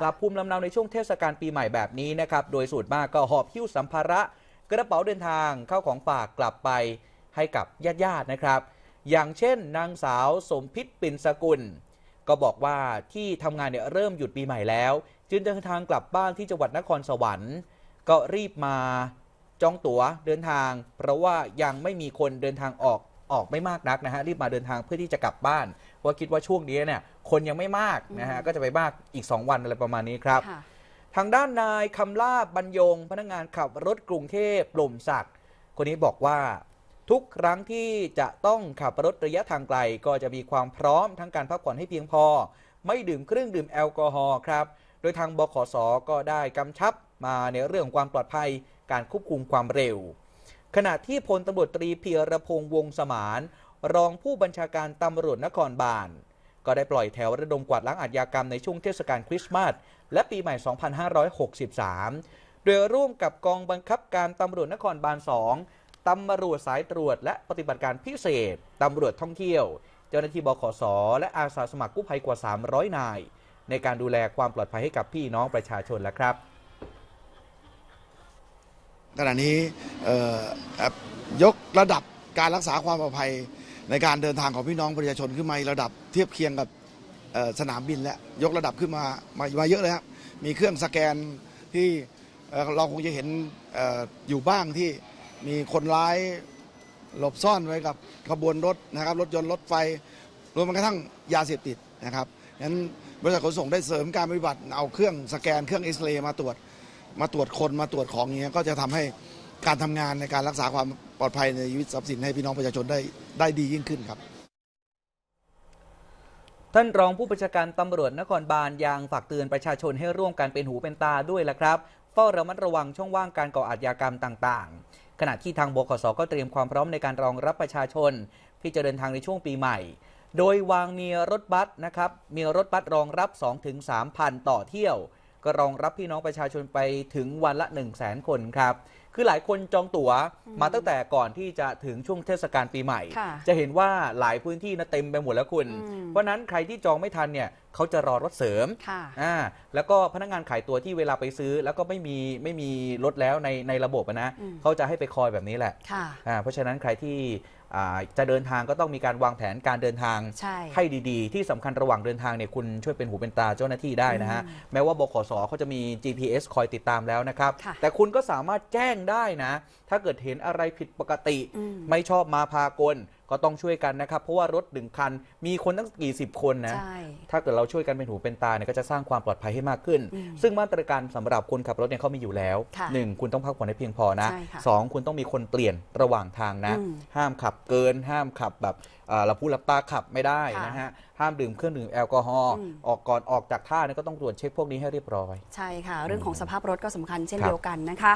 กลับภูมิลำเนาในช่วงเทศกาลปีใหม่แบบนี้นะครับ โดยสุดมากก็หอบหิ้วสัมภาระกระเป๋าเดินทางเข้าของฝากกลับไปให้กับญาติญาตินะครับ อย่างเช่นนางสาวสมพิษปิ่นสกุล ก็บอกว่าที่ทำงานเนี่ยเริ่มหยุดปีใหม่แล้ว จึงเดินทางกลับบ้านที่จังหวัดนครสวรรค์ ก็รีบมาจองตั๋วเดินทาง เพราะว่ายังไม่มีคนเดินทางออกออกไม่มากนักนะฮะรีบมาเดินทางเพื่อที่จะกลับบ้านว่าคิดว่าช่วงนี้เนี่ยคนยังไม่มากนะฮะก็จะไปมากอีก2วันอะไรประมาณนี้ครับทางด้านนายคำลาบบรรยงพนักงานขับรถกรุงเทพหลมศักดิ์คนนี้บอกว่าทุกครั้งที่จะต้องขับรถระยะทางไกล ก็จะมีความพร้อมทั้งการพักผ่อนให้เพียงพอ ไม่ดื่มเครื่องดื่มแอลกอฮอล์ครับโดยทางบขสก็ได้กำชับมาในเรื่องความปลอดภัยการควบคุมความเร็วขณะที่พลตำรวจตรีเพียรพงษ์วงสมาน รองผู้บัญชาการตำรวจนครบาล ก็ได้ปล่อยแถวระดมกวาดล้างอาชญากรรมในช่วงเทศกาลคริสต์มาสและปีใหม่ 2563 โดยร่วมกับกองบังคับการตำรวจนครบาล 2 ตำรวจสายตรวจและปฏิบัติการพิเศษตำรวจท่องเที่ยว เจ้าหน้าที่บขสและอาสาสมัครกู้ภัยกว่า 300 นาย ในการดูแลความปลอดภัยให้กับพี่น้องประชาชนแล้วครับขณะนี้ยกระดับการรักษาความปลอดภัยในการเดินทางของพี่น้องประชาชนขึ้นมาระดับเทียบเคียงกับสนามบินแล้วยกระดับขึ้นมามามาเยอะเลยครับมีเครื่องสแกนที่เราคงจะเห็นอยู่บ้างที่มีคนร้ายหลบซ่อนไว้กับขบวนรถนะครับรถยนต์รถไฟรวมกระทั่งยาเสพติดนะครับงั้นบริษัทขนส่งได้เสริมการปฏิบัติเอาเครื่องสแกน เครื่องเอ็กซเรย์มาตรวจมาตรวจคนมาตรวจของอย่างเงี้ยก็จะทำให้การทำงานในการรักษาความปลอดภัยในชีวิตทรัพย์สินให้พี่น้องประชาชนได้ ได้ดียิ่งขึ้นครับ ท่านรองผู้บัญชาการตำรวจนครบาลยังฝากเตือนประชาชนให้ร่วมกันเป็นหูเป็นตาด้วยละครับเฝ้าระมัดระวังช่องว่างการก่ออาชญากรรมต่างๆ ขณะที่ทางบกสก็เตรียมความพร้อมในการรองรับประชาชนที่จะเดินทางในช่วงปีใหม่ โดยวางมีรถบัสนะครับมีรถบัสรองรับ2-3,000 ต่อเที่ยวก็รองรับพี่น้องประชาชนไปถึงวันละ1 0 0 0 0แสนคนครับ คือหลายคนจองตั๋วมาตั้งแต่ก่อนที่จะถึงช่วงเทศกาลปีใหม่ะจะเห็นว่าหลายพื้นที่นะเต็มไปหมดแล้วคุณ เพราะนั้นใครที่จองไม่ทันเนี่ยเขาจะรอรถเสริมค่ะอ่าแล้วก็พนักงานขายตัวที่เวลาไปซื้อ แล้วก็ไม่มีไม่มีรถแล้วในในระบบนะ เขาจะให้ไปคอยแบบนี้แหละค่ะอ่าเพราะฉะนั้นใครที่จะเดินทางก็ต้องมีการวางแผนการเดินทางใให้ดีๆ ที่สำคัญระหว่างเดินทางเนี่ยคุณช่วยเป็นหูเป็นตาเจ้าหน้าที่ได้นะฮะ แม้ว่าบขสเขาจะมี GPS คอยติดตามแล้วนะครับ แต่คุณก็สามารถแจ้งได้นะ ถ้าเกิดเห็นอะไรผิดปกติไม่ชอบมาพากลก็ต้องช่วยกันนะครับเพราะว่ารถหนึ่งคันมีคนตั้งกี่สิบคนนะถ้าเกิดเราช่วยกันเป็นหูเป็นตาเนี่ยก็จะสร้างความปลอดภัยให้มากขึ้น ซึ่งมาตรการสำหรับคนขับรถเนี่ยเขามีอยู่แล้ว 1. คุณต้องพักผ่อนให้เพียงพอนะ 2. คุณต้องมีคนเปลี่ยนระหว่างทางนะ ห้ามขับเกินห้ามขับแบบเราพูดรับตาขับไม่ได้นะฮะห้ามดื่มเครื่องดื่มแอลกอฮอล์ออกก่อนออกจากท่าเนี่ยก็ต้องตรวจเช็คพวกนี้ให้เรียบร้อย ใช่ค่ะ เรื่องของสภาพรถก็สำคัญเช่นเดียวกันนะคะ